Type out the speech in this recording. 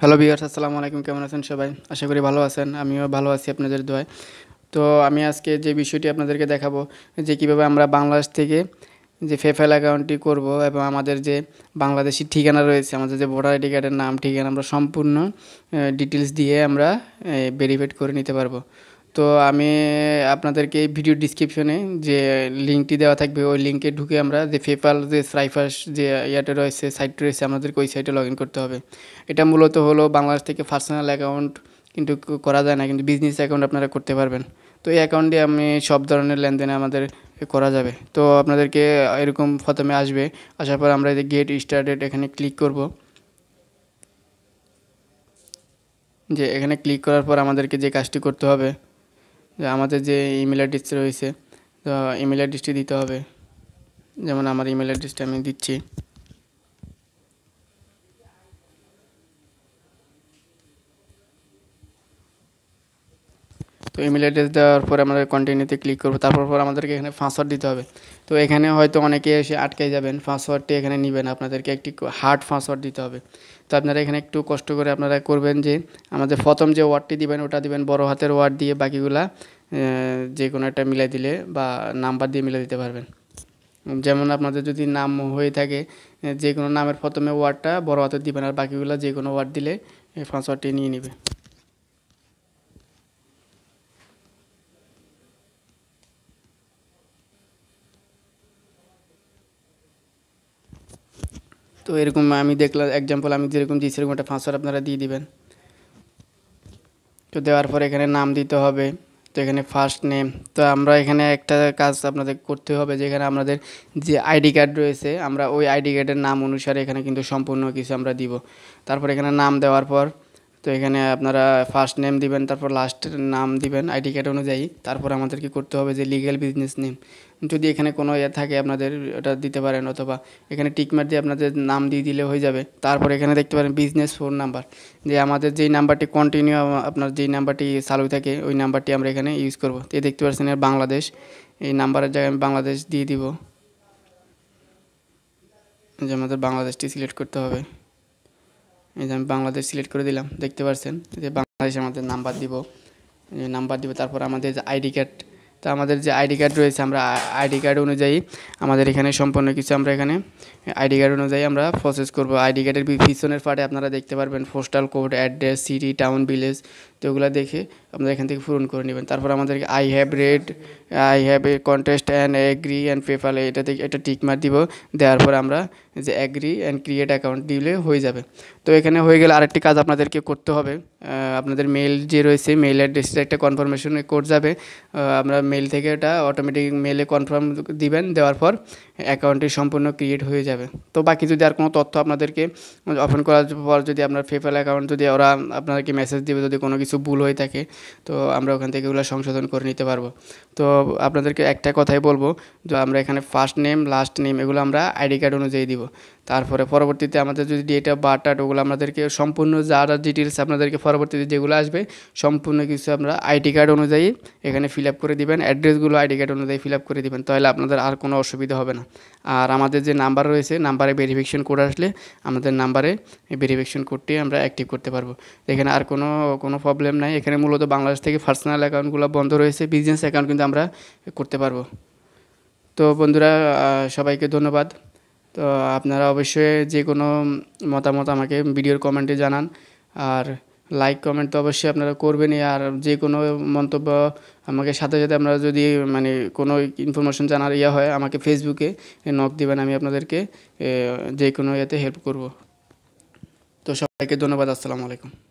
hello বিয়ার্স আসসালামু আলাইকুম কেমন আছেন সবাই আশা করি ভালো আছেন আমিও ভালো আছি আপনাদের দোয়ায় তো আমি আজকে যে বিষয়টি আপনাদেরকে দেখাবো যে কিভাবে আমরা বাংলাদেশ থেকে যে ফেফেল অ্যাকাউন্টটি করব এবং আমাদের যে বাংলাদেশি ঠিকানা রয়েছে আমাদের যে ভোটার আইডি কার্ডের নাম ঠিকানা আমরা সম্পূর্ণ ডিটেলস দিয়ে আমরা ভেরিফাইড করে নিতে পারবো তো আমি আপনাদেরকে এই ভিডিও ডিসক্রিপশনে যে লিঙ্কটি দেওয়া থাকবে ওই লিঙ্কে ঢুকে আমরা যে পেপাল যে স্রাইফার্স যে ইয়াটা রয়েছে সাইট রয়েছে আমাদেরকে ওই সাইটে লগ করতে হবে এটা মূলত হলো বাংলাদেশ থেকে পার্সোনাল অ্যাকাউন্ট কিন্তু করা যায় না কিন্তু বিজনেস অ্যাকাউন্ট আপনারা করতে পারবেন তো এই অ্যাকাউন্টে আমি সব ধরনের লেনদেনে আমাদের করা যাবে তো আপনাদেরকে এরকম প্রথমে আসবে আসার পর আমরা গেট স্টার্টেড এখানে ক্লিক করব যে এখানে ক্লিক করার পর আমাদেরকে যে কাজটি করতে হবে যে আমাদের যে ইমেল অ্যাড্রেস রয়েছে তো ইমেল অ্যাড্রেসটি দিতে হবে যেমন আমার ইমেল অ্যাড্রেসটা আমি দিচ্ছি তো ইমেল অ্যাড্রেস দেওয়ার পরে আমরা কন্টিনিউতে ক্লিক করবো তারপর পর আমাদেরকে এখানে পাসওয়ার্ড দিতে হবে তো এখানে হয়তো অনেকে এসে আটকে যাবেন পাসওয়ার্ডটি এখানে নেবেন আপনাদেরকে একটি হার্ড পাসওয়ার্ড দিতে হবে তো আপনারা এখানে একটু কষ্ট করে আপনারা করবেন যে আমাদের প্রথম যে ওয়ার্ডটি দিবেন ওটা দিবেন বড় হাতের ওয়ার্ড দিয়ে বাকিগুলা যে কোনো একটা মিলাই দিলে বা নাম্বার দিয়ে মিলাই দিতে পারবেন যেমন আপনাদের যদি নাম হয়ে থাকে যে কোনো নামের প্রথমে ওয়ার্ডটা বড় হাতে দিবেন আর বাকিগুলো যে কোনো ওয়ার্ড দিলে পাসওয়ার্ডটি নিয়ে নেবে তো এরকম আমি দেখলাম এক্সাম্পল আমি যেরকম দিই সেরকম একটা পাসওয়ার্ড আপনারা দিয়ে দিবেন তো দেওয়ার পর এখানে নাম দিতে হবে তো এখানে ফার্স্ট নেম তো আমরা এখানে একটা কাজ আপনাদের করতে হবে যেখানে আমাদের যে আইডি কার্ড রয়েছে আমরা ওই আইডি কার্ডের নাম অনুসারে এখানে কিন্তু সম্পূর্ণ কিছু আমরা দিব তারপর এখানে নাম দেওয়ার পর তো এখানে আপনারা ফার্স্ট নেম দিবেন তারপর লাস্টের নাম দিবেন আইডি কার্ড অনুযায়ী তারপর আমাদেরকে করতে হবে যে লিগ্যাল বিজনেস নেম যদি এখানে কোনো ইয়ে থাকে আপনাদের ওটা দিতে পারেন অথবা এখানে টিকমার দিয়ে আপনাদের নাম দিয়ে দিলে হয়ে যাবে তারপর এখানে দেখতে পারেন বিজনেস ফোন নাম্বার যে আমাদের যেই নাম্বারটি কন্টিনিউ আপনার যেই নাম্বারটি চালু থাকে ওই নাম্বারটি আমরা এখানে ইউজ করবো তো দেখতে পাচ্ছেন বাংলাদেশ এই নাম্বারের জায়গায় আমি বাংলাদেশ দিয়ে দিব যে আমাদের বাংলাদেশটি সিলেক্ট করতে হবে এই যে আমি বাংলাদেশ সিলেক্ট করে দিলাম দেখতে পাচ্ছেন যে বাংলাদেশে আমাদের নাম্বার দিব নাম্বার দিব তারপর আমাদের যে আইডি কার্ড তো আমাদের যে আইডি কার্ড রয়েছে আমরা আইডি কার্ড অনুযায়ী আমাদের এখানে সম্পূর্ণ কিছু আমরা এখানে আইডি কার্ড অনুযায়ী আমরা প্রসেস করব আইডি কার্ডের পিছনের পার্টে আপনারা দেখতে পারবেন postal code address city town village তো ওগুলো দেখে আপনারা এখান থেকে পূরণ করে নেবেন তারপর আমাদের I have read I have a contest and agree and paper এটা থেকে এটা টিকমার দিব দেওয়ার পর আমরা যে অ্যাগ্রি অ্যান্ড ক্রিয়েট অ্যাকাউন্ট দিলে হয়ে যাবে তো এখানে হয়ে গেলে আরেকটি কাজ আপনাদেরকে করতে হবে আপনাদের মেল যে রয়েছে মেল অ্যাড্রেসের একটা কনফার্মেশন কোড যাবে আমরা মেল থেকে ওটা অটোমেটিক মেলে কনফার্ম দিবেন দেওয়ার পর অ্যাকাউন্টটি সম্পূর্ণ ক্রিয়েট হয়ে যাবে তো বাকি যদি আর কোনো তথ্য আপনাদেরকে ওপেন করার পর যদি আপনার পেপ্যাল অ্যাকাউন্ট যদি ওরা আপনাদেরকে মেসেজ দেবে যদি কোনো কিছু ভুল হয়ে থাকে তো আমরা ওখান থেকে ওগুলো সংশোধন করে নিতে পারবো তো আপনাদেরকে একটা কথাই বলবো যে আমরা এখানে ফার্স্ট নেম লাস্ট নেম এগুলো আমরা আইডি কার্ড অনুযায়ী দিব তারপরে পরবর্তীতে আমাদের যদি ডেটা বাটাট ওগুলো আমাদেরকে সম্পূর্ণ যা যা ডিটেলস আপনাদেরকে পরবর্তীতে যেগুলো আসবে সম্পূর্ণ কিছু আমরা আইডি কার্ড অনুযায়ী এখানে ফিল আপ করে দিবেন অ্যাড্রেসগুলো আইডি কার্ড অনুযায়ী ফিল আপ করে দিবেন তাহলে আপনাদের আর কোনো অসুবিধা হবে না আর আমাদের যে নাম্বার রয়েছে নাম্বারে ভেরিফিকেশন কোড আসলে আমাদের নাম্বারে ভেরিফিকেশন কোডটি আমরা অ্যাক্টিভ করতে পারবো এখানে আর কোনো কোনো প্রবলেম নাই এখানে মূলত বাংলাদেশ থেকে পার্সোনাল অ্যাকাউন্টগুলো বন্ধ রয়েছে বিজনেস অ্যাকাউন্ট কিন্তু আমরা করতে পারবো তো বন্ধুরা সবাইকে ধন্যবাদ তো আপনারা অবশ্যই যে কোনো মতামত আমাকে ভিডিওর কমেন্টে জানান আর লাইক কমেন্ট তো অবশ্যই আপনারা করবেনই আর যে কোনো মন্তব্য আমাকে সাথে সাথে আপনারা যদি মানে কোনো ইনফরমেশন জানার ইয়ে হয় আমাকে ফেসবুকে নক দেবেন আমি আপনাদেরকে যে কোনো ইয়েতে হেল্প করব তো সবাইকে ধন্যবাদ আসসালামু আলাইকুম